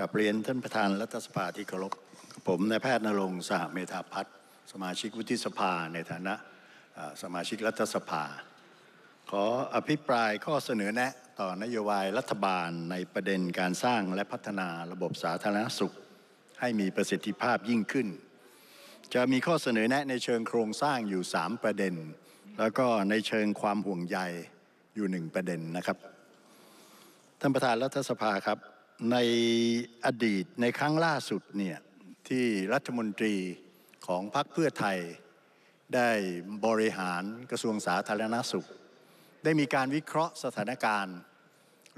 กับเรียนท่านประธานรัฐสภาที่เคารพผมนายแพทย์นรงค์สหเมธาพัฒน์สมาชิกวุฒิสภาในฐานะสมาชิกรัฐสภา ขออภิปรายข้อเสนอแนะต่อนโยบายรัฐบาลในประเด็นการสร้างและพัฒนาระบบสาธารณสุขให้มีประสิทธิภาพยิ่งขึ้น จะมีข้อเสนอแนะในเชิงโครงสร้างอยู่3ประเด็น แล้วก็ในเชิงความห่วงใยอยู่หนึ่งประเด็นนะครับท่านประธานรัฐสภาครับในอดีตในครั้งล่าสุดเนี่ยที่รัฐมนตรีของพรรคเพื่อไทย ได้บริหารกระทรวงสาธารณาสุข ได้มีการวิเคราะห์สถานการณ์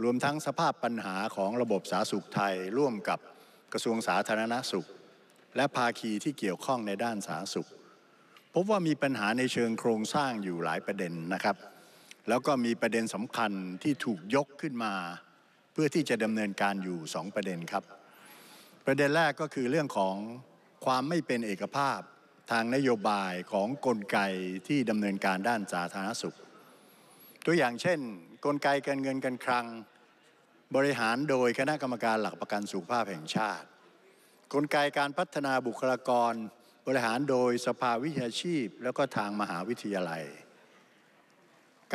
รวมทั้งสภาพปัญหาของระบบสาธารณสุขไทย ร่วมกับกระทรวงสาธารณาสุข และภาคีที่เกี่ยวข้องในด้านสาธารณสุข พบว่ามีปัญหาในเชิงโครงสร้างอยู่หลายประเด็นนะครับ แล้วก็มีประเด็นสำคัญที่ถูกยกขึ้นมาเพื่อที่จะดำเนินการอยู่2ประเด็นครับ ประเด็นแรกก็คือเรื่องของความไม่เป็นเอกภาพทางนโยบายของกลไกที่ดำเนินการด้านสาธารณสุข ตัวอย่างเช่น กลไกการเงินการคลัง บริหารโดยคณะกรรมการหลักประกันสุขภาพแห่งชาติ กลไกการพัฒนาบุคลากร บริหารโดยสภาวิชาชีพแล้วก็ทางมหาวิทยาลัย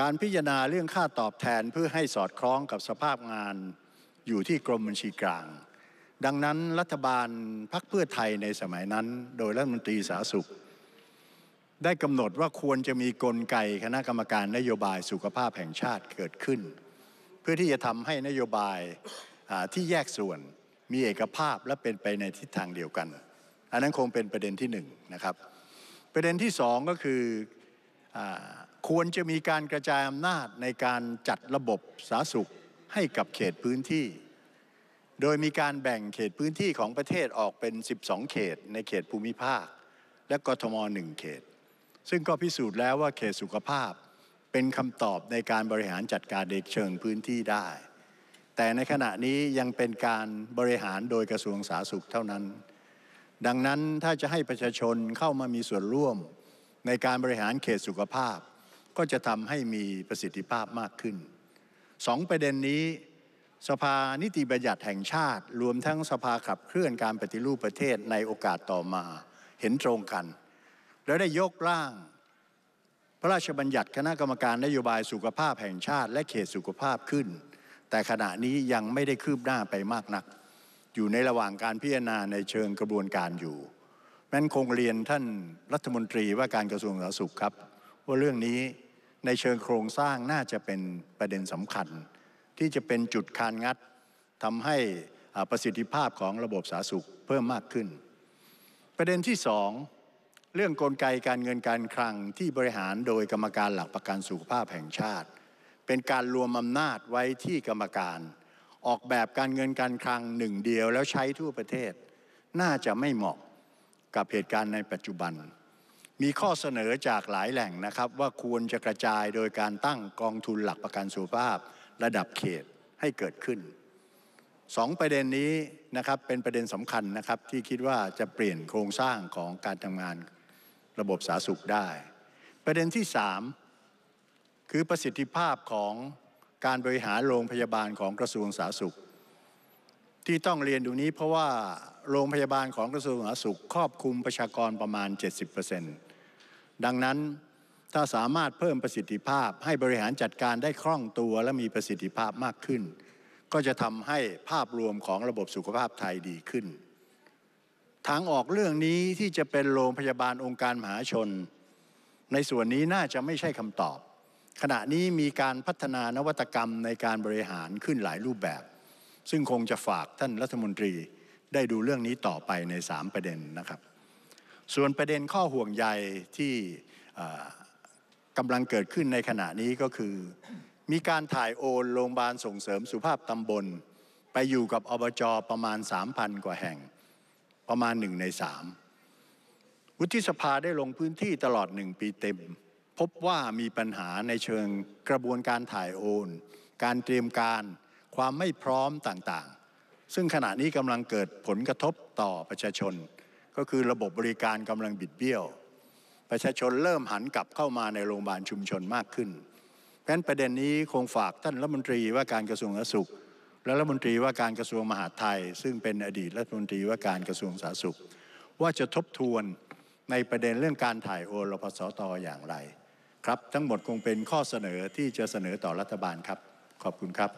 การพิจารณาเรื่องค่าตอบแทนเพื่อให้สอดคล้องกับสภาพงานอยู่ที่กรมบัญชีกลาง ดังนั้นรัฐบาลพักเพื่อไทยในสมัยนั้นโดยรัฐมนตรีสาธารณสุข ได้กำหนดว่าควรจะมีกลไกคณะกรรมการนโยบายสุขภาพแห่งชาติเกิดขึ้น เพื่อที่จะทำให้นโยบายที่แยกส่วนมีเอกภาพและเป็นไปในทิศทางเดียวกันอันนั้นคงเป็นประเด็นที่หนึ่งนะครับ ประเด็นที่สองก็คืออควรจะมีการกระจายอำนาจในการจัดระบบสาธารณสุขให้กับเขตพื้นที่ โดยมีการแบ่งเขตพื้นที่ของประเทศออกเป็น 12 เขตในเขตภูมิภาค และกทมหนึ่งเขต ซึ่งก็พิสูจน์แล้วว่าเขตสุขภาพเป็นคำตอบในการบริหารจัดการเด็กเชิงพื้นที่ได้ แต่ในขณะนี้ยังเป็นการบริหารโดยกระทรวงสาธารณสุขเท่านั้น ดังนั้นถ้าจะให้ประชาชนเข้ามามีส่วนร่วมในการบริหารเขตสุขภาพก็จะทำให้มีประสิทธิภาพมากขึ้น สองประเด็นนี้ สภานิติบัญญัติแห่งชาติ รวมทั้งสภาขับเคลื่อนการปฏิรูปประเทศในโอกาสต่อมา เห็นตรงกัน และได้ยกร่าง พระราชบัญญัติคณะกรรมการนโยบายสุขภาพแห่งชาติ และเขตสุขภาพขึ้น แต่ขณะนี้ยังไม่ได้คืบหน้าไปมากนัก อยู่ในระหว่างการพิจารณาในเชิงกระบวนการอยู่ แม้นคงเรียนท่านรัฐมนตรีว่าการกระทรวงสาธารณสุขครับ ว่าเรื่องนี้ในเชิงโครงสร้างน่าจะเป็นประเด็นสำคัญ ที่จะเป็นจุดคานงัดทำให้ประสิทธิภาพของระบบสาธารณสุขเพิ่มมากขึ้น ประเด็นที่สองเรื่องกลไกการเงินการคลังที่บริหารโดยกรรมการหลักประกันสุขภาพแห่งชาติ เป็นการรวมอำนาจไว้ที่กรรมการ ออกแบบการเงินการคลังหนึ่งเดียวแล้วใช้ทั่วประเทศ น่าจะไม่เหมาะกับเหตุการณ์ในปัจจุบันมีข้อเสนอจากหลายแหล่งนะครับว่าควรจะกระจายโดยการตั้งกองทุนหลักประกันสุขภาพ ระดับเขตให้เกิดขึ้นสองประเด็นนี้นะครับเป็นประเด็นสำคัญนะครับที่คิดว่าจะเปลี่ยนโครงสร้างของการทำงานระบบสาธารณสุขได้ ประเด็นที่สามคือประสิทธิภาพของการบริหารโรงพยาบาลของกระทรวงสาธารณสุข ที่ต้องเรียนดูนี้เพราะว่าโรงพยาบาลของกระทรวงสาธารณสุข ครอบคลุมประชากรประมาณ 70%เดังนั้นถ้าสามารถเพิ่มประสิทธิภาพให้บริหารจัดการได้คล่องตัวและมีประสิทธิภาพมากขึ้น ก็จะทำให้ภาพรวมของระบบสุขภาพไทยดีขึ้นทางออกเรื่องนี้ที่จะเป็นโรงพยาบาลองค์การมหาชน ในส่วนนี้น่าจะไม่ใช่คำตอบ ขณะนี้มีการพัฒนานวัตกรรมในการบริหารขึ้นหลายรูปแบบ ซึ่งคงจะฝากท่านรัฐมนตรีได้ดูเรื่องนี้ต่อไปใน3ประเด็นนะครับส่วนประเด็นข้อห่วงใยที่กำลังเกิดขึ้นในขณะนี้ก็คือ มีการถ่ายโอนโรงพยาบาลส่งเสริมสุขภาพตำบล ไปอยู่กับอบจอประมาณ3,000กว่าแห่งประมาณหนึ่งในสามวุฒิสภาได้ลงพื้นที่ตลอดหนึ่งปีเต็ม พบว่ามีปัญหาในเชิงกระบวนการถ่ายโอน การเตรียมการความไม่พร้อมต่างๆ ซึ่งขณะนี้กำลังเกิดผลกระทบต่อประชาชนก็คือระบบบริการกำลังบิดเบี้ยวประชาชนเริ่มหันกลับเข้ามาในโรงพยาบาลชุมชนมากขึ้นเพราะฉะนั้นประเด็นนี้คงฝากท่านรัฐมนตรีว่าการกระทรวงสาธารณสุข และรัฐมนตรีว่าการกระทรวงมหาดไทย ซึ่งเป็นอดีตรัฐมนตรีว่าการกระทรวงสาธารณสุข ว่าจะทบทวนในประเด็นเรื่องการถ่ายโอนรพสตออย่างไร ครับ ทั้งหมดคงเป็นข้อเสนอที่จะเสนอต่อรัฐบาลครับ ขอบคุณครับ